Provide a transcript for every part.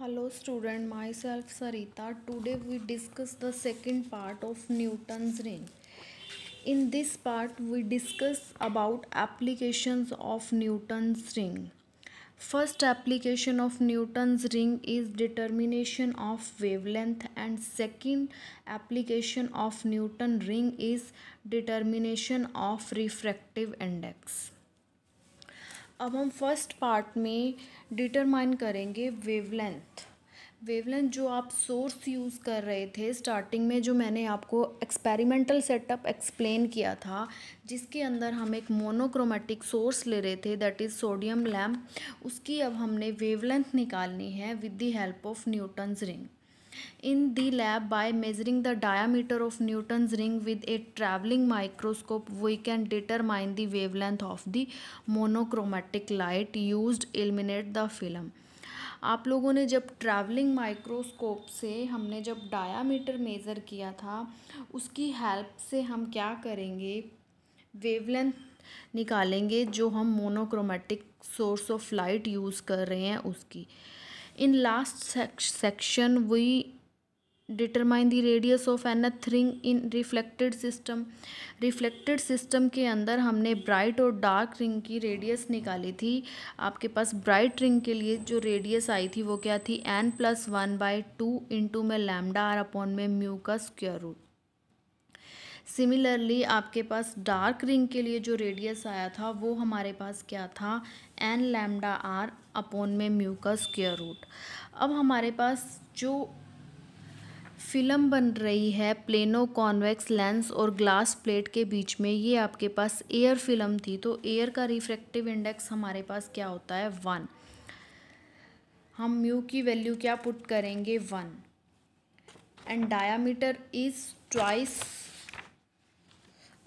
hello student myself sarita today we discuss the second part of newton's ring in this part we discuss about applications of newton's ring first application of newton's ring is determination of wavelength and second application of newton ring is determination of refractive index अब हम first part में determine करेंगे wavelength wavelength जो आप source use कर रहे थे starting में जो मैंने आपको एक्सपेरिमेंटल सेटअप एक्सप्लेन किया था जिसके अंदर हम एक मोनोक्रोमेटिक सोर्स ले रहे थे दैट इज़ सोडियम लैम्प उसकी अब हमने वेवलेंथ निकालनी है with the help of Newton's ring in the lab by measuring the diameter of Newton ring with a travelling microscope we can determine the length of the monochromatic light used eliminate the film आप लोगों ने जब travelling microscope से हमने जब diameter measure किया था उसकी हेल्प से हम क्या करेंगे वेवलेंथ निकालेंगे जो हम monochromatic source of light use कर रहे हैं उसकी in last section we determine the radius of nth ring in reflected system reflected system के अंदर हमने ब्राइट और डार्क रिंग की रेडियस निकाली थी आपके पास ब्राइट रिंग के लिए जो रेडियस आई थी वो क्या थी N plus one by two into में लैमडा आर अपॉन में म्यू का स्क्वेयर रूट सिमिलरली आपके पास डार्क रिंग के लिए जो रेडियस आया था वो हमारे पास क्या था एन लैमडा आर अपोन में म्यू का स्क्वेयर रूट अब हमारे पास जो फिल्म बन रही है प्लेनो कॉन्वेक्स लेंस और ग्लास प्लेट के बीच में ये आपके पास एयर फिल्म थी तो एयर का रिफ्रैक्टिव इंडेक्स हमारे पास क्या होता है वन हम म्यू की वैल्यू क्या पुट करेंगे one and diameter is twice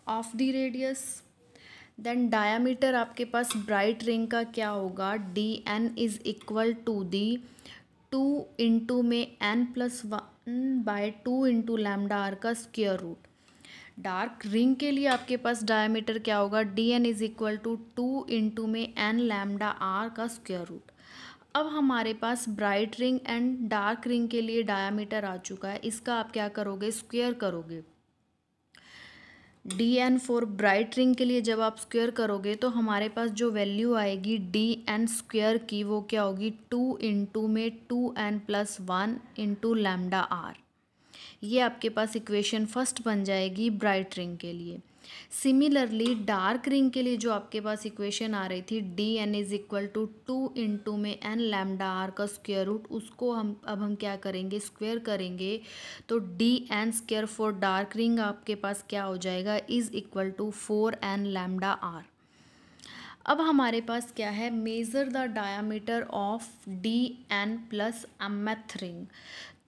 of the radius then diameter आपके पास ब्राइट रिंग का क्या होगा D N is equal to the two into में N plus one by two into lambda R का स्क्वेयर रूट डार्क रिंग के लिए आपके पास डायामीटर क्या होगा D N is equal to two into में एन लैमडा आर का स्क्वेयर रूट अब हमारे पास bright ring and dark ring के लिए डायामीटर आ चुका है इसका आप क्या करोगे स्क्वेयर करोगे D N for bright ring के लिए जब आप स्क्वेयर करोगे तो हमारे पास जो वैल्यू आएगी डी एन स्क्वेयर की वो क्या होगी टू इंटू में two N plus one into lambda R ये आपके पास इक्वेशन फर्स्ट बन जाएगी ब्राइट रिंग के लिए सिमिलरली डार्क रिंग के लिए जो आपके पास इक्वेशन आ रही थी D N is equal to two into में एन लैमडा आर का स्क्वेयर रूट उसको हम अब हम क्या करेंगे स्क्वेयर करेंगे तो D N square for dark ring आपके पास क्या हो जाएगा is equal to four N lambda are अब हमारे पास क्या है measure the diameter of D N plus mth ring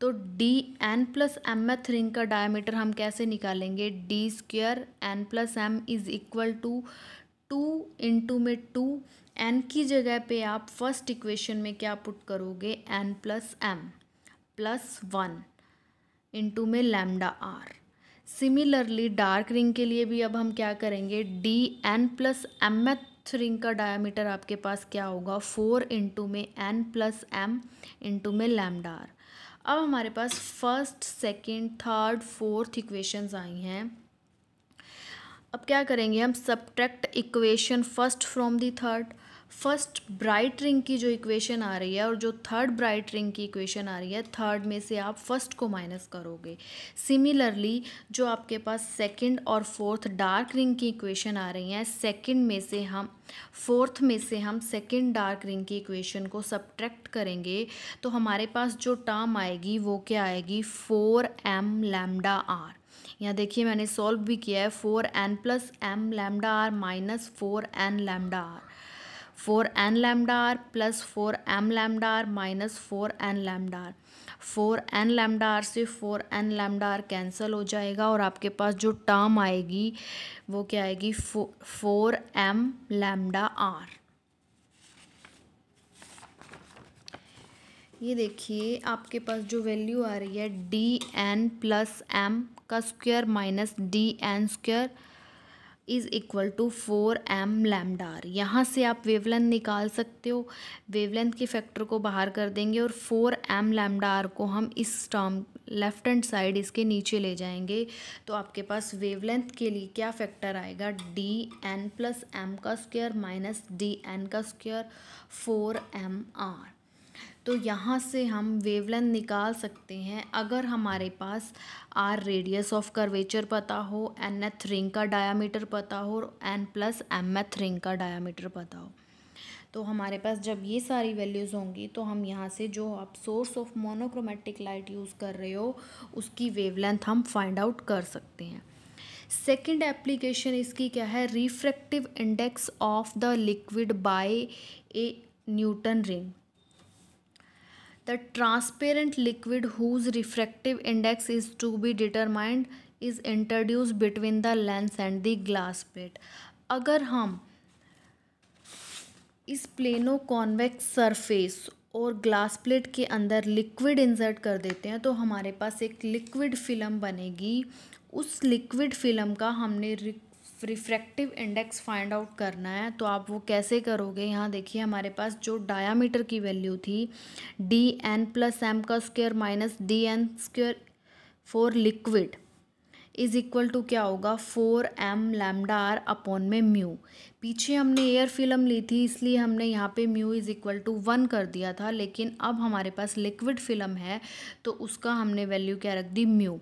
तो डी एन प्लस एम एथ रिंग का डायमीटर हम कैसे निकालेंगे D square n plus m is equal to two into में टू एन की जगह पे आप फर्स्ट इक्वेशन में क्या पुट करोगे n plus m plus one into में lambda r similarly dark ring के लिए भी अब हम क्या करेंगे डी एन प्लस एम एथ रिंग का डायमीटर आपके पास क्या होगा फोर इंटू में एन प्लस एम इंटू में लैमडा आर अब हमारे पास first second, third fourth equations आई हैं अब क्या करेंगे हम subtract equation first from the third first bright ring की जो इक्वेशन आ रही है और जो थर्ड ब्राइट रिंग की इक्वेशन आ रही है थर्ड में से आप फर्स्ट को माइनस करोगे सिमिलरली जो आपके पास सेकंड और फोर्थ डार्क रिंग की इक्वेशन आ रही हैं सेकंड में से हम फोर्थ में से हम सेकंड डार्क रिंग की इक्वेशन को सब्ट्रैक्ट करेंगे तो हमारे पास जो टर्म आएगी वो क्या आएगी फोर एम लैमडा आर यहाँ देखिए मैंने सॉल्व भी किया है four n plus m lambda r minus four N lambda r four N lambda r plus four m lambda r minus four N lambda r four N lambda r से four N lambda r cancel हो जाएगा और आपके पास जो term आएगी वो क्या आएगी फोर एम लैमडा आर ये देखिए आपके पास जो वैल्यू आ रही है डी एन प्लस एम का square minus D n square is equal to four m lambda r यहाँ से आप वेवलेंथ निकाल सकते हो वेवलेंथ के फैक्टर को बाहर कर देंगे और फोर एम लैमडार को हम इस टर्म लेफ्ट हैंड साइड इसके नीचे ले जाएंगे तो आपके पास वेवलेंथ के लिए क्या फैक्टर आएगा डी एन प्लस एम का स्क्वेयर माइनस डी एन का स्क्वेयर फोर एम आर तो यहाँ से हम वेवलेंथ निकाल सकते हैं अगर हमारे पास आर रेडियस ऑफ कर्वेचर पता हो एन एथ रिंग का डायामीटर पता हो और एन प्लस एम एथ रिंग का डायामीटर पता हो तो हमारे पास जब ये सारी वैल्यूज़ होंगी तो हम यहाँ से जो आप source of monochromatic light use कर रहे हो उसकी वेवलेंथ हम फाइंड आउट कर सकते हैं सेकंड एप्लीकेशन इसकी क्या है refractive index of the liquid by a Newton ring the transparent liquid whose refractive index is to be determined is introduce between the lens and the glass plate अगर हम इस plano convex surface और glass plate के अंदर liquid insert कर देते हैं तो हमारे पास एक लिक्विड फिल्म बनेगी उस लिक्विड फिल्म का हमने रिफ्रैक्टिव इंडेक्स फाइंड आउट करना है तो आप वो कैसे करोगे यहाँ देखिए हमारे पास जो डायामीटर की वैल्यू थी डी एन प्लस एम का square minus D N square for liquid is equal to क्या होगा four m lambda are upon में म्यू पीछे हमने एयर फिल्म ली थी इसलिए हमने यहाँ पे mu is equal to one कर दिया था लेकिन अब हमारे पास लिक्विड फिल्म है तो उसका हमने वैल्यू क्या रख दी म्यू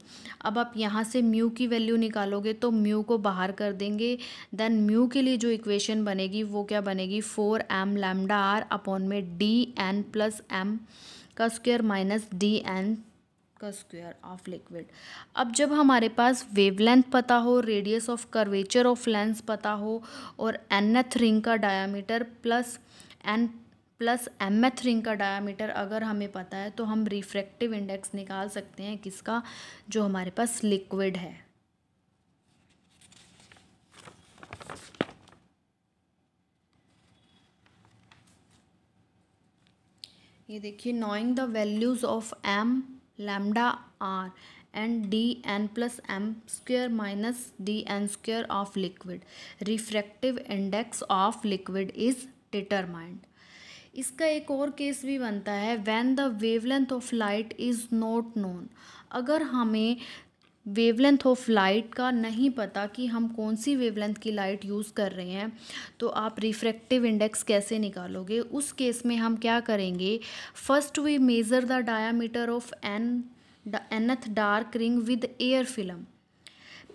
अब आप यहाँ से म्यू की वैल्यू निकालोगे तो म्यू को बाहर कर देंगे देन म्यू के लिए जो इक्वेशन बनेगी वो क्या बनेगी four m lambda are upon में डी एन प्लस एम का स्क्वेयर माइनस डी एन का स्क्वायर ऑफ लिक्विड अब जब हमारे पास वेवलेंथ पता हो radius of curvature of lens पता हो और एनथ रिंग का diameter plus n plus M एथ रिंग का डायामीटर अगर हमें पता है तो हम रिफ्रैक्टिव इंडेक्स निकाल सकते हैं किसका जो हमारे पास लिक्विड है ये देखिए knowing the values of m lambda r and dn plus m square minus dn square of liquid refractive index of liquid is determined इसका एक और केस भी बनता है when the wavelength of light is not known अगर हमें wavelength of light का नहीं पता कि हम कौन सी वेवलेंथ की लाइट यूज़ कर रहे हैं तो आप रिफ्रैक्टिव इंडेक्स कैसे निकालोगे उस केस में हम क्या करेंगे first we measure the diameter of n nth dark ring with air film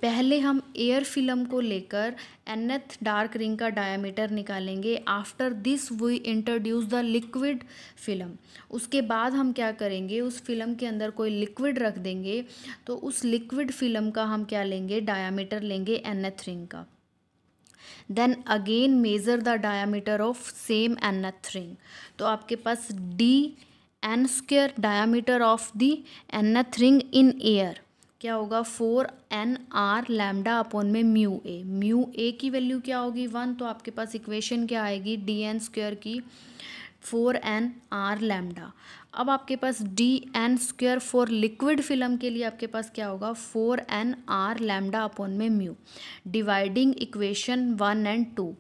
पहले हम एयर फिल्म को लेकर एनथ डार्क रिंग का डायामीटर निकालेंगे after this we introduce the liquid film उसके बाद हम क्या करेंगे उस फिल्म के अंदर कोई लिक्विड रख देंगे तो उस लिक्विड फिल्म का हम क्या लेंगे डायामीटर लेंगे एनथ रिंग का then again measure the diameter of same nth ring तो आपके पास D n square diameter of the nth ring in air क्या होगा four n r lambda upon में म्यू ए म्यू ए की value क्या होगी वन तो आपके पास इक्वेशन क्या आएगी डी एन स्क्वेयर की फोर एन आर लैमडा अब आपके पास D N square for liquid film के लिए आपके पास क्या होगा four n r lambda upon में mu dividing equation one and two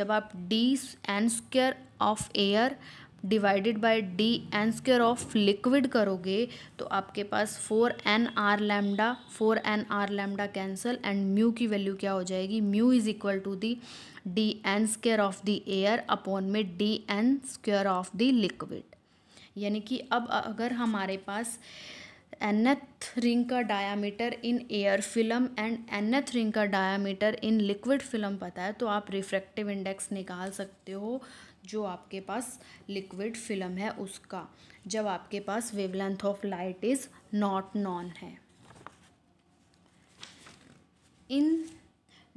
जब आप D N square of air divided by D n square of liquid करोगे तो आपके पास four n r lambda four n r lambda cancel and mu की value क्या हो जाएगी mu is equal to the D n square of the air upon में D n square of the liquid यानी कि अब अगर हमारे पास एनथ रिंग का diameter in air film and nth ring का डायामीटर इन लिक्विड फिल्म पता है तो आप रिफ्रैक्टिव इंडेक्स निकाल सकते हो जो आपके पास लिक्विड फिल्म है उसका जब आपके पास wavelength of light is not known है in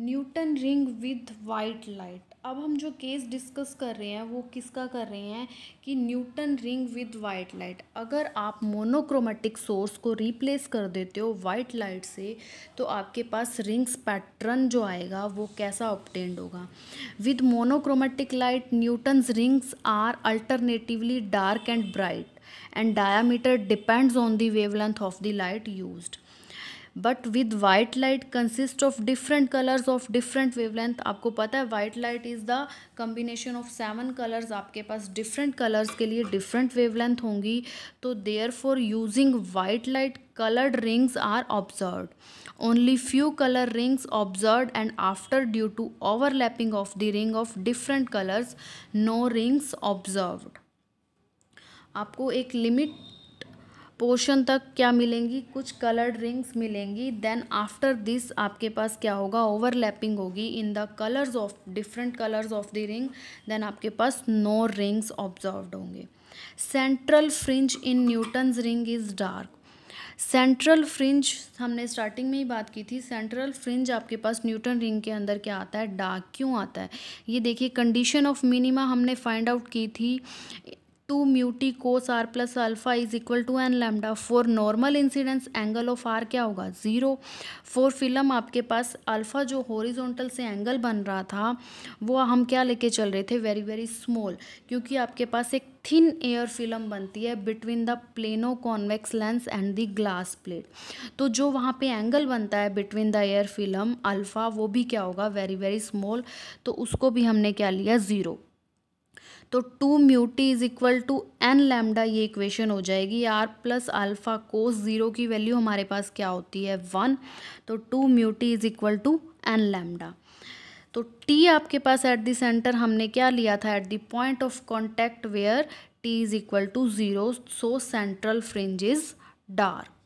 Newton ring with white light अब हम जो केस डिस्कस कर रहे हैं वो किसका कर रहे हैं कि Newton ring with white light अगर आप मोनोक्रोमेटिक सोर्स को रिप्लेस कर देते हो वाइट लाइट से तो आपके पास रिंग्स पैटर्न जो आएगा वो कैसा ऑप्टेंड होगा with monochromatic light Newton's rings are alternatively dark and bright and diameter depends on the wavelength of the light used but with white light consist of different colours of different wavelength आपको पता है white light is the combination of seven colours आपके पास different colours के लिए different wavelength होंगी तो therefore using white light coloured rings are observe only few colour rings observe and after due to overlapping of the ring of different colours no rings observe आपको एक limit portion तक क्या मिलेंगी कुछ coloured rings मिलेंगी then after this आपके पास क्या होगा ओवरलैपिंग होगी in the colours of different colours of the ring then आपके पास नो रिंग्स ऑब्जर्व्ड होंगे central fringe in Newton's ring is dark central fringe हमने स्टार्टिंग में ही बात की थी सेंट्रल फ्रिंज आपके पास न्यूटन रिंग के अंदर क्या आता है डार्क क्यों आता है ये देखिए कंडीशन ऑफ मिनिमा हमने फाइंड आउट की थी two mu t cos r plus alpha is equal to n lambda for normal normal angle of r क्या होगा ज़ीरो फॉर फिल्म आपके पास अल्फ़ा जो हॉरिजॉन्टल से एंगल बन रहा था वो हम क्या लेके चल रहे थे वेरी वेरी स्मॉल क्योंकि आपके पास एक थिन एयर फिल्म बनती है between the plano convex lens and the glass plate तो जो वहाँ पे एंगल बनता है between the air film alpha वो भी क्या होगा वेरी वेरी स्मॉल तो उसको भी हमने क्या लिया ज़ीरो तो two mu t is equal to n lambda ये इक्वेशन हो जाएगी r plus alpha cos zero की वैल्यू हमारे पास क्या होती है वन तो two mu t is equal to n lambda तो टी आपके पास एट दी सेंटर हमने क्या लिया था at the point of contact where t is equal to zero so central fringe is dark